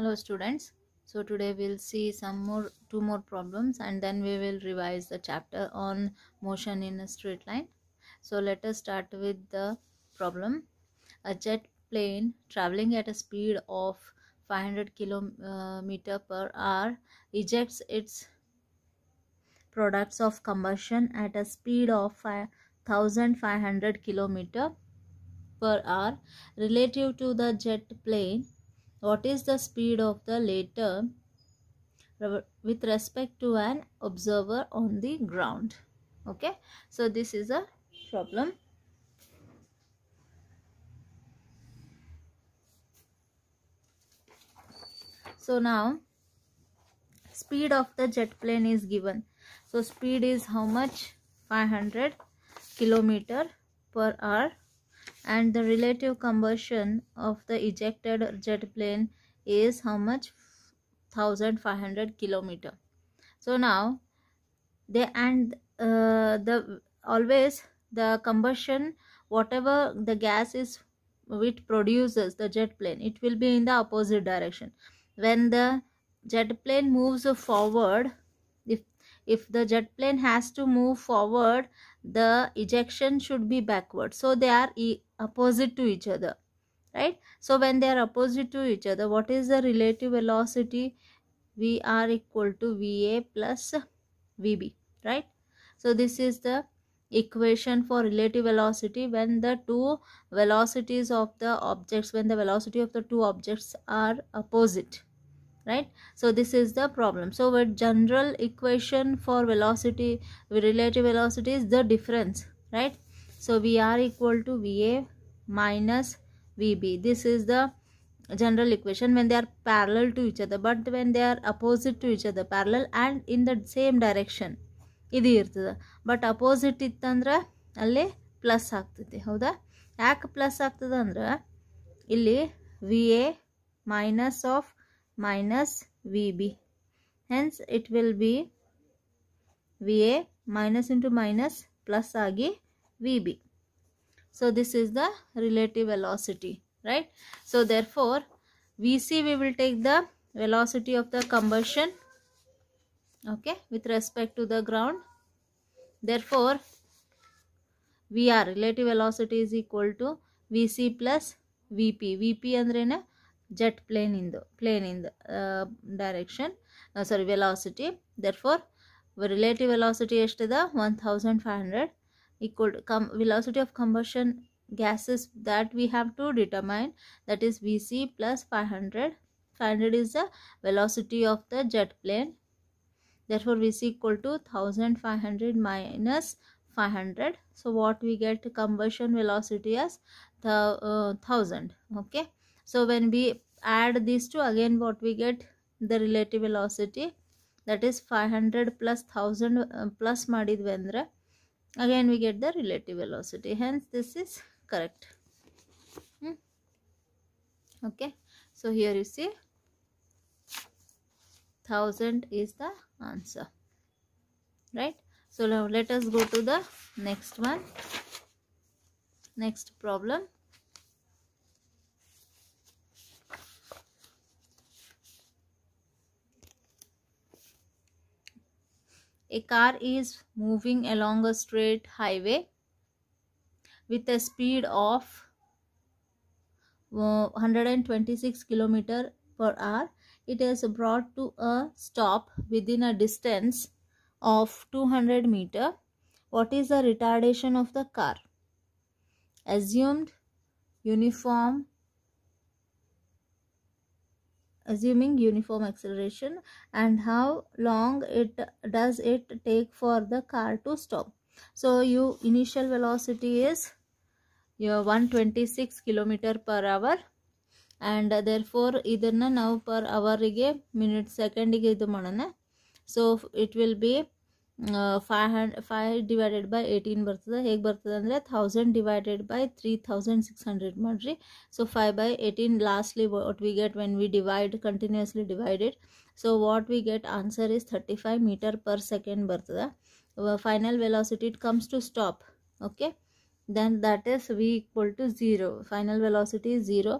hello students so today we'll see some more two more problems and then we will revise the chapter on motion in a straight line so let us start with the problem a jet plane traveling at a speed of 500 kilometer uh, per hour ejects its products of combustion at a speed of 1500 kilometer per hour relative to the jet plane what is the speed of the later, with respect to an observer on the ground okay so this is a problem so now speed of the jet plane is given so speed is how much 500 kilometer per hour and the relative combustion of the ejected jet plane is how much 1500 kilometer so now they and uh, the always the combustion whatever the gas is which produces the jet plane it will be in the opposite direction when the jet plane moves forward if if the jet plane has to move forward the ejection should be backward so they are e opposite to each other right so when they are opposite to each other what is the relative velocity v r equal to va plus vb right so this is the equation for relative velocity when the two velocities of the objects when the velocity of the two objects are opposite right so this is the problem so with general equation for velocity relative velocity is the difference right so vr equal to va minus vb this is the general equation when they are parallel to each other but when they are opposite to each other parallel and in the same direction ಇದು ಇರ್ತದೆ but opposite ಇತ್ತಂದ್ರೆ ಅಲ್ಲಿ plus ಆಗ್ತೈತಿ ಹೌದಾ ಯಾಕೆ plus ಆಗ್ತದೆ ಅಂದ್ರೆ ಇಲ್ಲಿ V A minus of minus V B hence it will be V A minus into vb so this is the relative velocity right so therefore vc we will take the velocity of the combustion okay with respect to the ground therefore vr relative velocity is equal to vc plus vp vp andrene jet plane in the plane in the uh, direction uh, sorry velocity therefore relative velocity is to the 1500 equal to com velocity of combustion gases that we have to determine that is vc plus 500 500 is the velocity of the jet plane therefore vc equal to 1500 minus 500 so what we get combustion velocity as the uh, 1000 okay so when we add these two again what we get the relative velocity that is 500 plus 1000 uh, plus ಮಾಡಿದ್ವಿ again we get the relative velocity hence this is correct hmm? okay so here you see 1000 is the answer right so now let us go to the next one next problem A car is moving along a straight highway with a speed of uh, 126 km per hour. It is brought to a stop within a distance of 200 meter. What is the retardation of the car? Assumed uniform assuming uniform acceleration and how long it does it take for the car to stop so your initial velocity is your 126 kilometer per hour and therefore ಇದನ್ನು ನಾವು per minute second ಸೆಕೆಂಡಿಗೆ ಇದು ಮಾಡೋಣ So, it will be. Five ಹಂಡ್ five divided by eighteen ಬರ್ತದೆ ಹೇಗೆ ಬರ್ತದೆ ಅಂದರೆ thousand divided by three thousand six hundred ಮಾಡಿರಿ so five by eighteen lastly what we get when we divide continuously divided so what we get answer is thirty five meter per second ಬರ್ತದೆ final velocity it comes to stop okay then that is V equal to zero final velocity is zero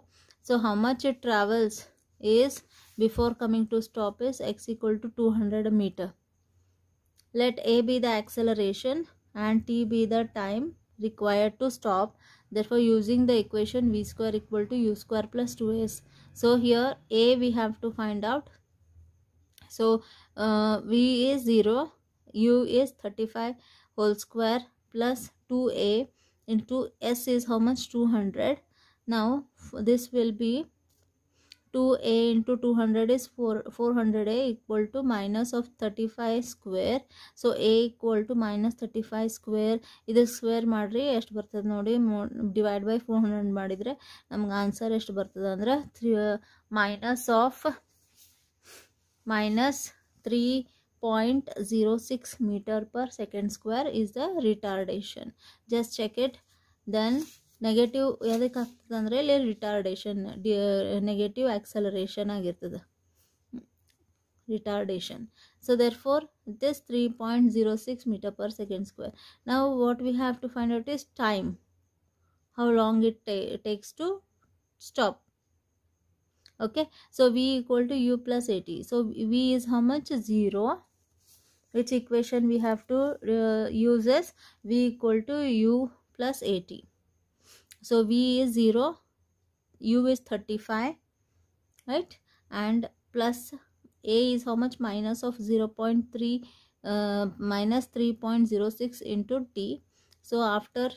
so how much it travels is before coming to stop is X equal to two hundred meter let a be the acceleration and t be the time required to stop. Therefore, using the equation v square equal to u square plus 2s. So, here a we have to find out. So, uh, v is 0, u is 35 whole square plus 2a into s is how much 200. Now, this will be two A into 2a into 200 four 4 400a equal to minus of thirty five square so A to to minus thirty ಇದು square ಇದಕ್ಕೆ square ಮಾಡಿರಿ ಎಷ್ಟು ಬರ್ತದೆ ನೋಡಿ divide by four hundred ಮಾಡಿದರೆ ನಮ್ಗೆ answer ಎಷ್ಟು ಬರ್ತದೆ ಅಂದ್ರೆ three minus of minus three point zero six meter per second square is the retardation just check it then negative ಯಾವ್ದಕ್ಕೆ ಆಗ್ತದೆ ಅಂದರೆ ಇಲ್ಲಿ ರಿಟಾರ್ಡೇಷನ್ ಡಿ ನೆಗೆಟಿವ್ ಆ್ಯಕ್ಸಲರೇಷನ್ ಆಗಿರ್ತದೆ retardation. So therefore, this 3.06 meter per second square. Now what we have to find out is time. How long it takes to stop. Okay. So V equal to U plus 80. So V is how much? 0. Which equation we have to uh, use is V equal to U plus 80 so v is 0 u is 35 right and plus a is how much minus of 0 0.3 uh, minus 3.06 into t so after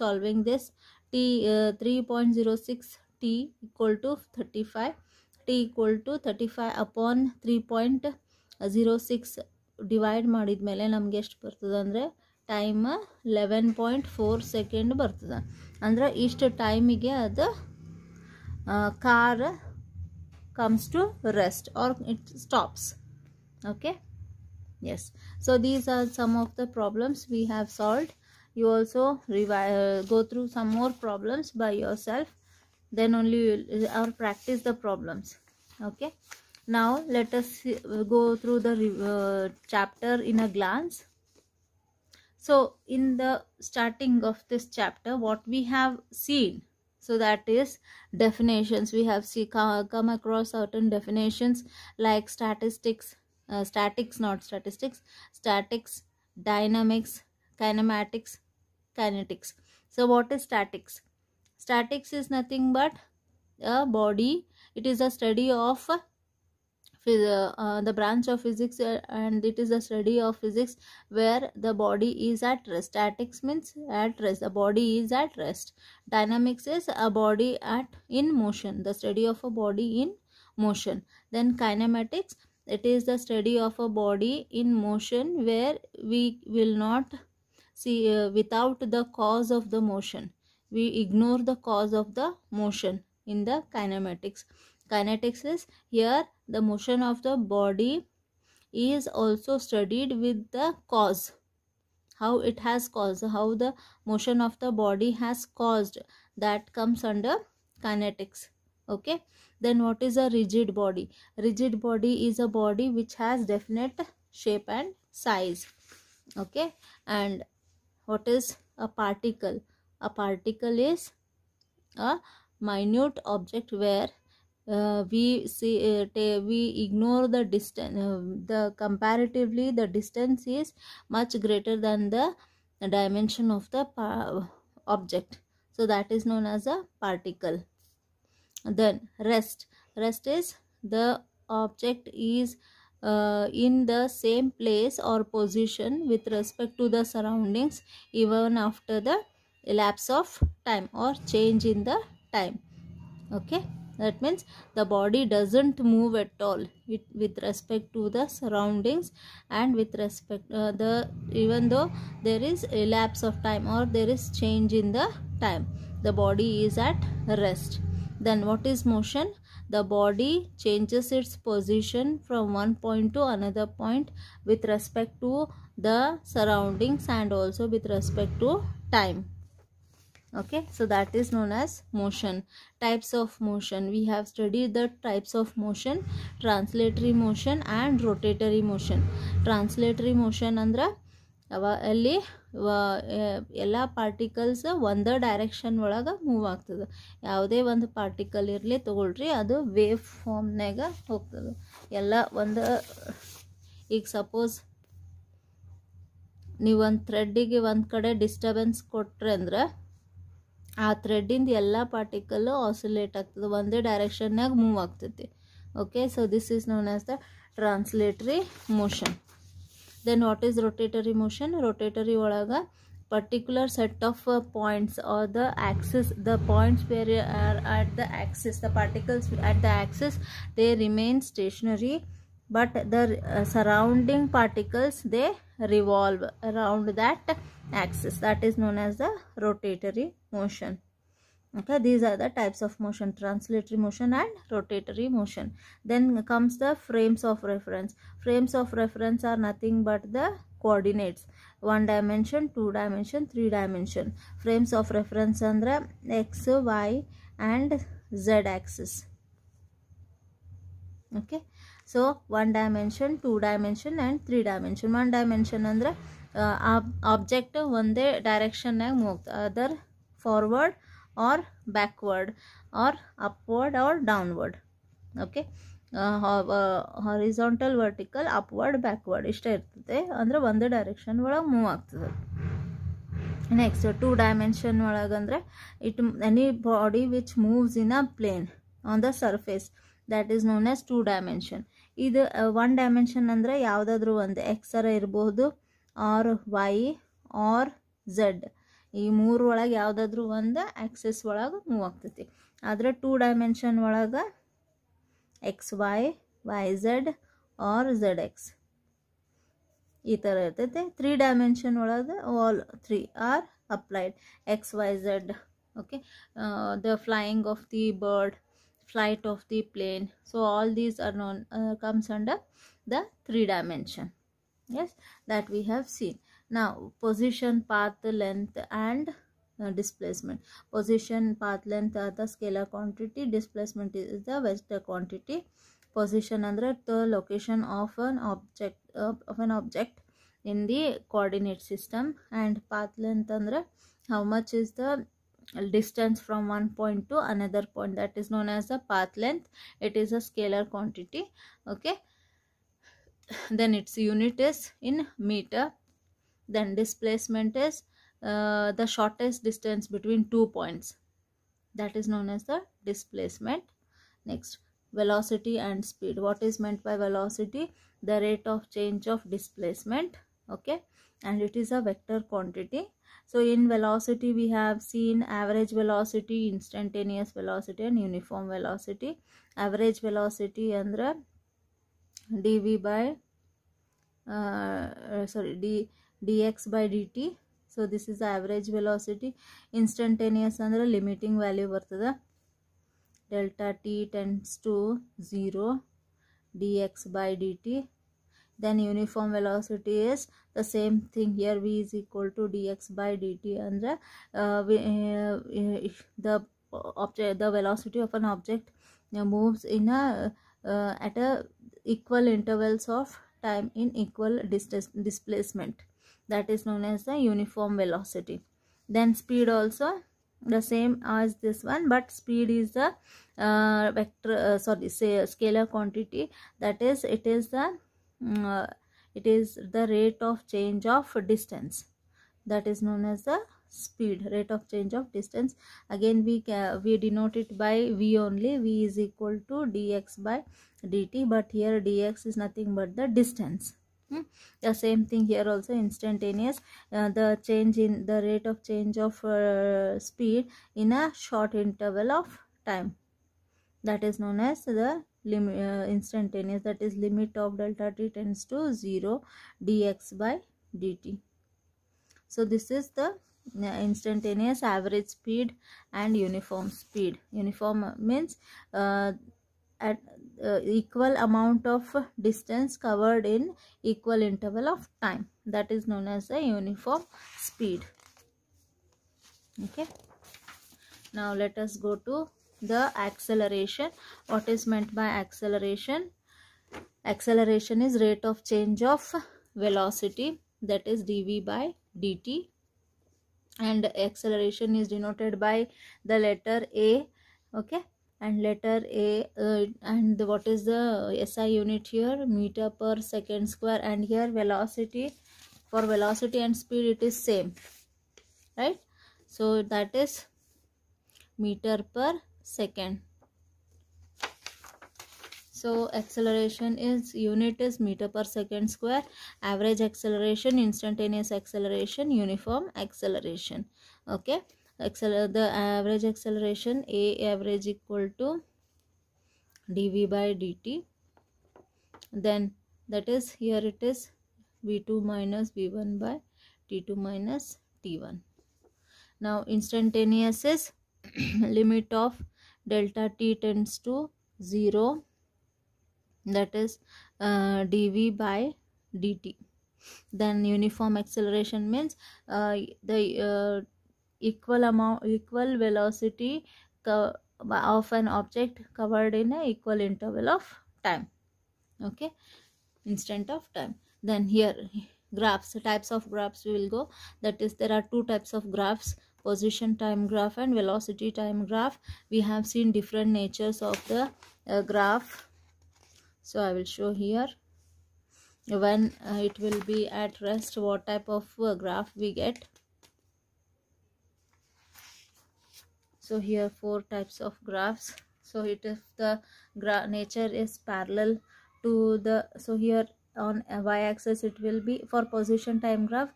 solving this t uh, 3.06 t equal to 35 t equal to 35 upon 3.06 Divide ಮಾಡಿದ ಮೇಲೆ ನಮ್ಗೆ ಎಷ್ಟು ಬರ್ತದೆ ಅಂದರೆ time eleven ಅಂದರೆ ಇಷ್ಟು ಟೈಮಿಗೆ ಅದು car comes to rest or it stops okay yes so these are some of the problems we have solved you also uh, go through some more problems by yourself then only uh, or practice the problems okay now let us uh, go through the chapter in a glance so in the starting of this chapter what we have seen so that is definitions we have see, come, across certain definitions like statistics uh, statics not statistics statics dynamics kinematics kinetics so what is statics statics is nothing but a body it is a study of uh, the branch of physics uh, and it is the study of physics where the body is at rest statics means at rest the body is at rest dynamics is a body at in motion the study of a body in motion then kinematics it is the study of a body in motion where we will not see uh, without the cause of the motion we ignore the cause of the motion in the kinematics kinetics is here the motion of the body is also studied with the cause how it has caused how the motion of the body has caused that comes under kinetics okay then what is a rigid body rigid body is a body which has definite shape and size okay and what is a particle a particle is a minute object where uh, we see uh, we ignore the distance uh, the comparatively the distance is much greater than the dimension of the object so that is known as a particle then rest rest is the object is uh, in the same place or position with respect to the surroundings even after the elapse of time or change in the time okay that means the body doesn't move at all it, with respect to the surroundings and with respect uh, the even though there is a lapse of time or there is change in the time the body is at rest then what is motion the body changes its position from one point to another point with respect to the surroundings and also with respect to time okay so that is known as motion types of motion we have studied the types of motion translatory motion and rotatory motion translatory motion ಅಂದ್ರೆ ಅವ ಅಲ್ಲಿ ಎಲ್ಲ particles ಒಂದೇ direction ಒಳಗೆ move ಆಗ್ತದೆ ಯಾವುದೇ ಒಂದು particle ಇರಲಿ ತಗೊಳ್ರಿ ಅದು ವೇವ್ ಫಾರ್ಮ್ನಾಗ ಹೋಗ್ತದೆ ಎಲ್ಲ ಒಂದು ಈಗ ಸಪೋಸ್ ನೀವು ಒಂದು ಥ್ರೆಡ್ಡಿಗೆ ಒಂದು ಕಡೆ ಡಿಸ್ಟರ್ಬೆನ್ಸ್ ಕೊಟ್ಟರೆ ಅಂದರೆ ಆ ಥ್ರೆಡ್ಡಿಂದ ಎಲ್ಲ ಪಾರ್ಟಿಕಲ್ಲು ಆಸಿಲೇಟ್ ಆಗ್ತದೆ ಒಂದೇ ಡೈರೆಕ್ಷನ್ನಾಗ ಮೂವ್ ಆಗ್ತೈತಿ okay so this is known as the translatory motion then what is rotatory motion rotatory ಒಳಗೆ particular set of points are the axis the points where are at the axis the particles at the axis they remain stationary but the uh, surrounding particles they revolve around that axis that is known as the rotatory motion okay these are the types of motion translatory motion and rotatory motion then comes the frames of reference frames of reference are nothing but the coordinates one dimension two dimension three dimension frames of reference and x y and z axis okay so one dimension two dimension and three dimension one dimension अरे object वे direction either forward और backward और upward और downward okay horizontal vertical upward backward इशे अंदर वे direction move आते next two dimension it any body which moves in a plane on the surface that is known as two dimension ಇದು one dimension ಅಂದರೆ ಯಾವುದಾದ್ರೂ ಒಂದು ಎಕ್ಸರ ಇರಬಹುದು ಆರ್ ವೈ ಆರ್ ಝಡ್ ಈ ಮೂರು ಒಳಗೆ ಯಾವುದಾದ್ರೂ ಒಂದು ಆ್ಯಕ್ಸಸ್ ಒಳಗೆ ಮೂವ್ ಆಗ್ತೈತಿ ಆದರೆ ಟೂ ಡೈಮೆನ್ಷನ್ ಒಳಗೆ X Y Y Z or Z X ಈ ಥರ ಇರ್ತೈತೆ ತ್ರೀ ಡೈಮೆನ್ಷನ್ ಒಳಗೆ all three are applied X Y Z okay the flying of the bird flight of the plane so all these are known uh, comes under the three dimension yes that we have seen now position path length and uh, displacement position path length are the scalar quantity displacement is the vector quantity position under the location of an object uh, of an object in the coordinate system and path length under how much is the distance from one point to another point that is known as the path length it is a scalar quantity okay then its unit is in meter then displacement is uh, the shortest distance between two points that is known as the displacement next velocity and speed what is meant by velocity the rate of change of displacement okay and it is a vector quantity so in velocity we have seen average velocity, instantaneous velocity and uniform velocity. Average velocity and dv by uh, sorry d dx by dt. So this is the average velocity. Instantaneous andre limiting value the Delta t tends to 0 dx by dt. Then uniform velocity is the same thing here v is equal to dx by dt ಅಂದರೆ uh, uh, the object the velocity of an object uh, moves in a uh, at a equal intervals of time in equal distance displacement that is known as the uniform velocity then speed also the same as this one but speed is the uh, vector uh, sorry say scalar quantity that is it is the it is the rate of change of distance that is known as the speed rate of change of distance again we can we denote it by v only v is equal to dx by dt but here dx is nothing but the distance hmm? the same thing here also instantaneous uh, the change in the rate of change of uh, speed in a short interval of time that is known as the lim uh, instantaneous that is limit of delta t tends to 0 dx by dt. So this is the uh, instantaneous average speed and uniform speed. Uniform means uh, at uh, equal amount of distance covered in equal interval of time. That is known as a uniform speed. Okay. Now let us go to the acceleration what is meant by acceleration acceleration is rate of change of velocity that is dv by dt and acceleration is denoted by the letter a okay and letter a uh, and what is the SI unit here meter per second square and here velocity for velocity and speed it is same right so that is meter per second so acceleration is unit is meter per second square average acceleration instantaneous acceleration uniform acceleration okay Acceler the average acceleration a average equal to dv by dt then that is here it is v2 minus v1 by t2 minus t1 now instantaneous is limit of delta t tends to 0 that is uh, dv by dt then uniform acceleration means uh, the uh, equal amount equal velocity of an object covered in a equal interval of time okay instant of time then here graphs types of graphs we will go that is there are two types of graphs position time graph and velocity time graph we have seen different natures of the uh, graph so i will show here when uh, it will be at rest what type of uh, graph we get so here four types of graphs so it is the nature is parallel to the so here on y axis it will be for position time graph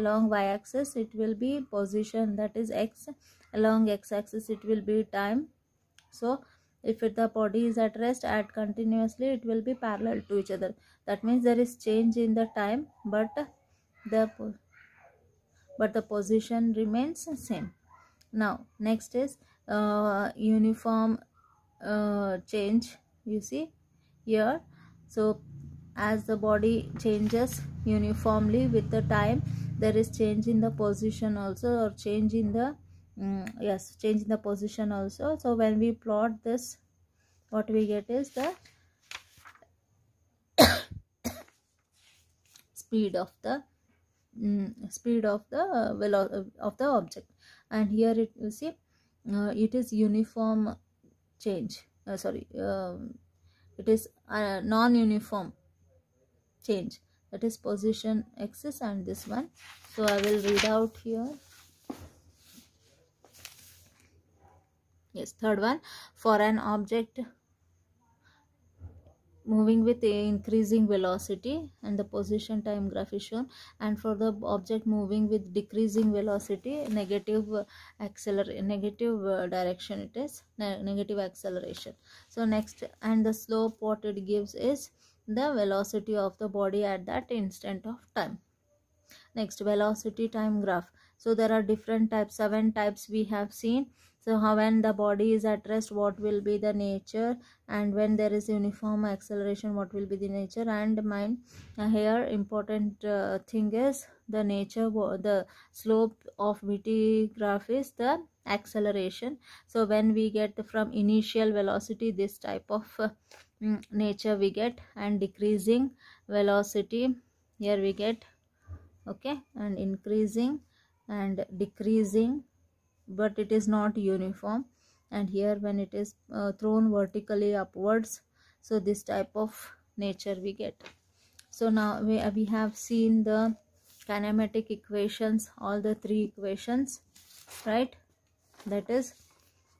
along y axis it will be position that is x along x axis it will be time so if the body is at rest at continuously it will be parallel to each other that means there is change in the time but the but the position remains same now next is uh, uniform uh, change you see here so as the body changes uniformly with the time there is change in the position also or change in the um, yes change in the position also so when we plot this what we get is the speed of the um, speed of the uh, of the object and here it you see uh, it is uniform change uh, sorry um, it is uh, non-uniform change that is position axis and this one so i will read out here yes third one for an object moving with increasing velocity and the position time graph is shown and for the object moving with decreasing velocity negative acceleration, negative uh, direction it is ne negative acceleration so next and the slope what it gives is the velocity of the body at that instant of time next velocity time graph so there are different types seven types we have seen so how when the body is at rest what will be the nature and when there is uniform acceleration what will be the nature and mind uh, here important uh, thing is the nature the slope of vt graph is the acceleration so when we get from initial velocity this type of uh, mm, nature we get and decreasing velocity here we get okay and increasing and decreasing but it is not uniform and here when it is uh, thrown vertically upwards so this type of nature we get so now we, we have seen the kinematic equations all the three equations right that is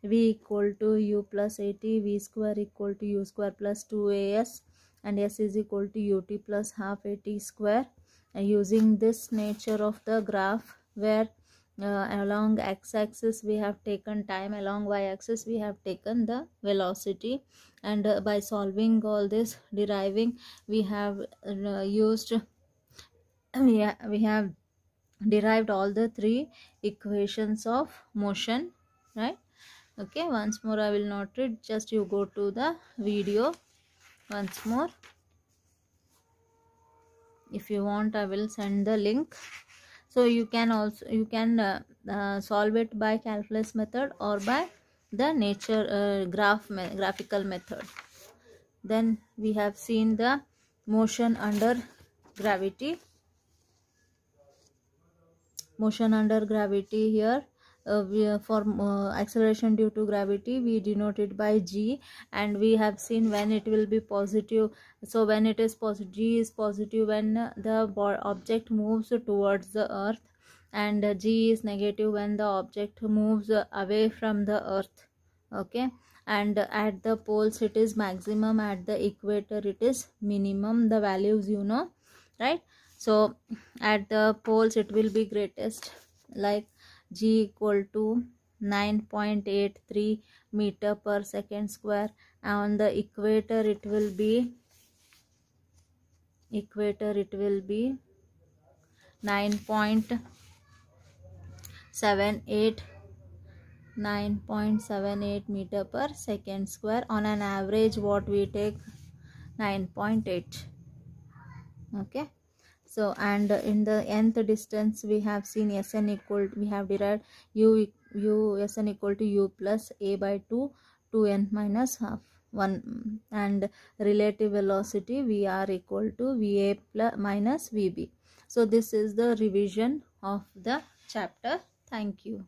v equal to u plus at v square equal to u square plus 2as and s is equal to ut plus half at square and using this nature of the graph where uh, along x-axis we have taken time along y-axis we have taken the velocity and uh, by solving all this deriving we have uh, used we, ha we have derived all the three equations of motion right okay once more i will not read just you go to the video once more if you want i will send the link so you can also you can uh, uh, solve it by calculus method or by the nature uh, graph me graphical method then we have seen the motion under gravity motion under gravity here uh, for uh, acceleration due to gravity we denote it by g and we have seen when it will be positive so when it is positive g is positive when the object moves towards the earth and g is negative when the object moves away from the earth okay and at the poles it is maximum at the equator it is minimum the values you know right so at the poles it will be greatest like g equal to 9.83 meter per second square on the equator it will be equator it will be 9.78 9.78 meter per second square on an average what we take 9.8 okay so and in the nth distance we have seen sn equal we have derived u u sn equal to u plus a by 2 2n minus half 1 and relative velocity vr equal to va plus minus vb so this is the revision of the chapter thank you